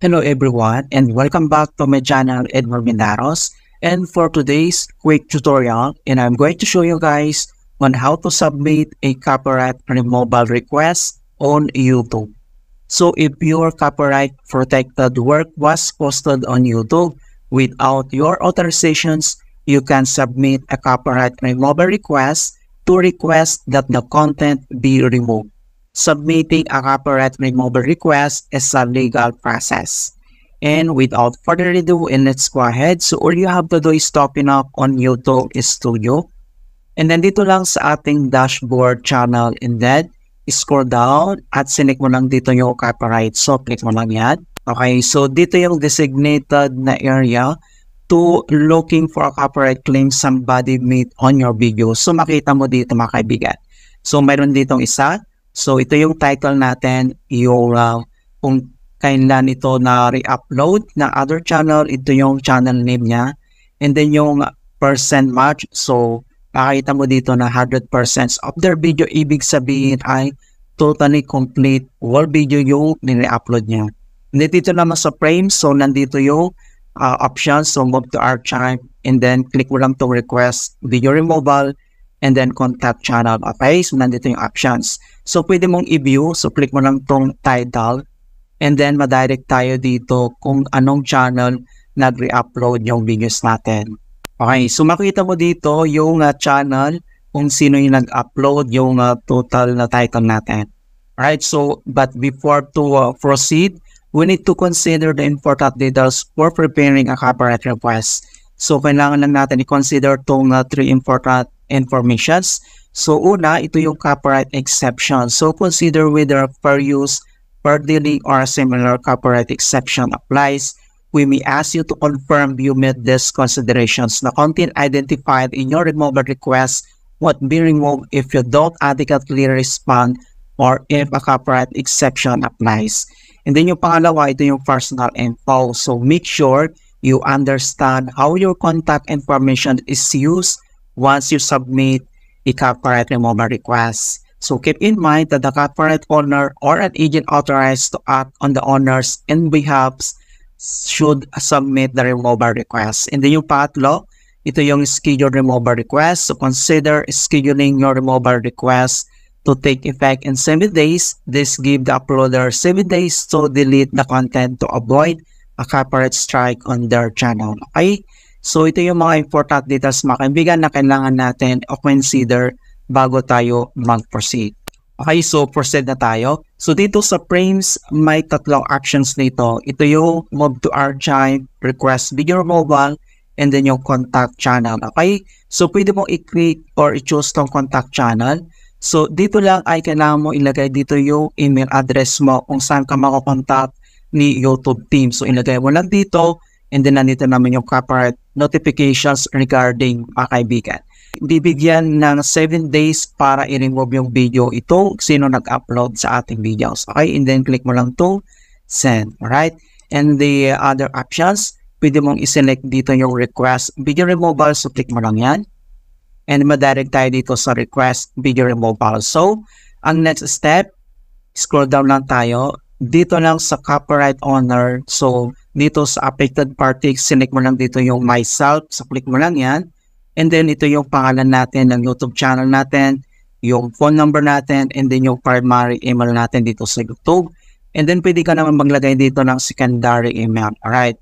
Hello everyone and welcome back to my channel Edward Minaros and for today's quick tutorial and I'm going to show you guys on how to submit a copyright removal request on YouTube. So if your copyright protected work was posted on YouTube without your authorizations, you can submit a copyright removal request to request that the content be removed submitting a copyright removal request is a legal process. And without further ado, and let's go ahead. So all you have to do is topping up on YouTube Studio. And then dito lang sa ating dashboard channel in that, scroll down at sinik mo lang dito yung copyright. So click mo lang yan. Okay, so dito yung designated na area to looking for a copyright claim somebody made on your video. So makita mo dito mga kaibigan. So meron ditong isa, So ito yung title natin, yung uh, kung kailan ito na re-upload ng other channel, ito yung channel name niya. And then yung percent match, so makikita mo dito na 100% of their video, ibig sabihin ay totally complete whole video yung nire-upload niya. And then dito naman sa frame, so nandito yung uh, options, so move to archive, and then click mo lang to request video removal, and then contact channel. Okay, so nandito yung options. So, pwede mong i-view. So, click mo lang tong title. And then, madirect tayo dito kung anong channel nag-re-upload yung videos natin. Okay, so makita mo dito yung uh, channel kung sino yung nag-upload yung uh, total na title natin. Alright, so but before to uh, proceed, we need to consider the important details for preparing a copyright request. So, kailangan lang natin i-consider itong uh, three important informations So una, ito yung copyright exception. So consider whether fair use, per dealing, or similar copyright exception applies. We may ask you to confirm you met these considerations. The content identified in your removal request would be removed if you don't adequately respond or if a copyright exception applies. And then yung pangalawa, ito yung personal info. So make sure you understand how your contact information is used once you submit the corporate removal request. So keep in mind that the corporate owner or an agent authorized to act on the owner's and behalf should submit the removal request. In the UPAT law, ito yung scheduled removal request. So consider scheduling your removal request to take effect in 7 days. This give the uploader 7 days to delete the content to avoid a corporate strike on their channel. Okay? So ito yung mga important details mga kaibigan na kailangan natin o consider bago tayo mag-proceed. Okay, so proceed na tayo. So dito sa frames, may tatlong actions nito. Ito yung move to archive, request video mobile, and then yung contact channel. Okay, so pwede mong i-click or i-choose tong contact channel. So dito lang ay kailangan mo ilagay dito yung email address mo kung saan ka makokontakt ni YouTube team. So ilagay mo lang dito and then nandito naman yung copyright notifications regarding mga kaibigan. Bibigyan ng 7 days para i-remove yung video ito sino nag-upload sa ating videos. Okay? And then click mo lang to send. Alright? And the other options, pwede mong i-select dito yung request video removal. So click mo lang yan. And madirect tayo dito sa request video removal. So, ang next step, scroll down lang tayo. Dito lang sa copyright owner. So, dito sa affected party, sinik mo lang dito yung myself, sa click mo lang yan. And then ito yung pangalan natin ng YouTube channel natin, yung phone number natin, and then yung primary email natin dito sa YouTube. And then pwede ka naman maglagay dito ng secondary email. Alright.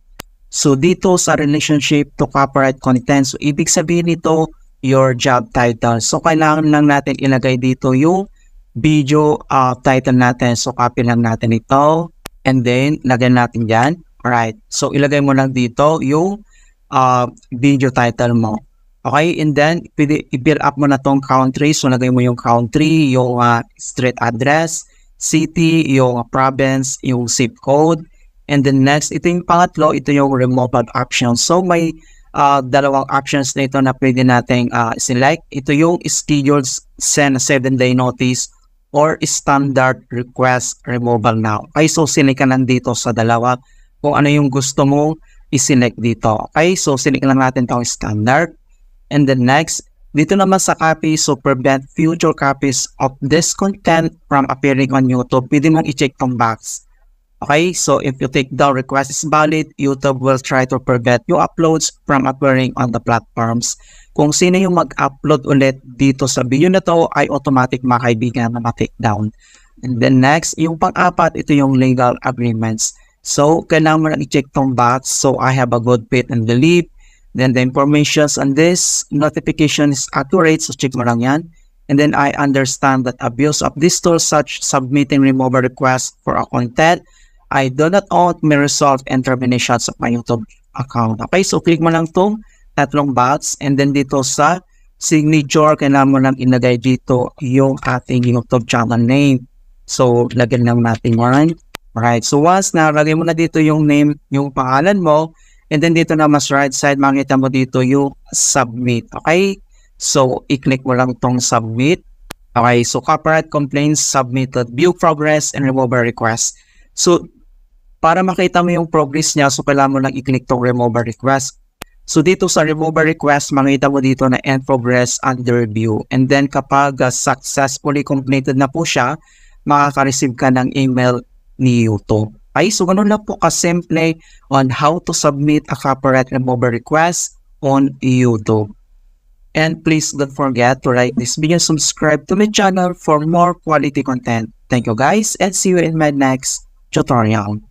So dito sa relationship to copyright content, so ibig sabihin nito your job title. So kailangan lang natin ilagay dito yung video uh, title natin. So copy lang natin ito and then lagyan natin dyan. Right. So, ilagay mo lang dito yung uh, video title mo. Okay? And then, i-build up mo na tong country. So, lagay mo yung country, yung uh, street address, city, yung ah, province, yung zip code. And then next, ito yung pangatlo, ito yung removal option. So, may uh, dalawang options na ito na pwede nating uh, select. Ito yung scheduled send 7-day notice or standard request removal now. Okay, so sinilikan lang dito sa dalawa kung ano yung gusto mong iselect dito. Okay, so select lang natin itong standard. And then next, dito naman sa copy, so prevent future copies of this content from appearing on YouTube. Pwede mong i-check itong box. Okay, so if you take down request is valid, YouTube will try to prevent your uploads from appearing on the platforms. Kung sino yung mag-upload ulit dito sa video na to ay automatic mga kaibigan na ma-take down. And then next, yung pang-apat, ito yung legal agreements. So, kailangan mo lang i-check tong box. So, I have a good faith and belief. Then, the informations on this notification is accurate. So, check mo lang yan. And then, I understand that abuse of this tool such submitting removal request for a content. I do not want may result and terminations of my YouTube account. Okay, so click mo lang tong tatlong bots and then dito sa signature, kailangan mo lang ilagay dito yung ating YouTube channel name. So, lagyan lang natin one. Right. So once na mo na dito yung name, yung pangalan mo, and then dito na mas right side, makita mo dito yung submit. Okay? So, i-click mo lang tong submit. Okay, so copyright complaints submitted, view progress, and removal request. So, para makita mo yung progress niya, so kailangan mo lang i-click tong removal request. So, dito sa removal request, makita mo dito na end progress under review. And then, kapag uh, successfully completed na po siya, makaka-receive ka ng email ni YouTube. Okay, so ganun lang po kasimple on how to submit a copyright removal request on YouTube. And please don't forget to like this video, subscribe to my channel for more quality content. Thank you guys and see you in my next tutorial.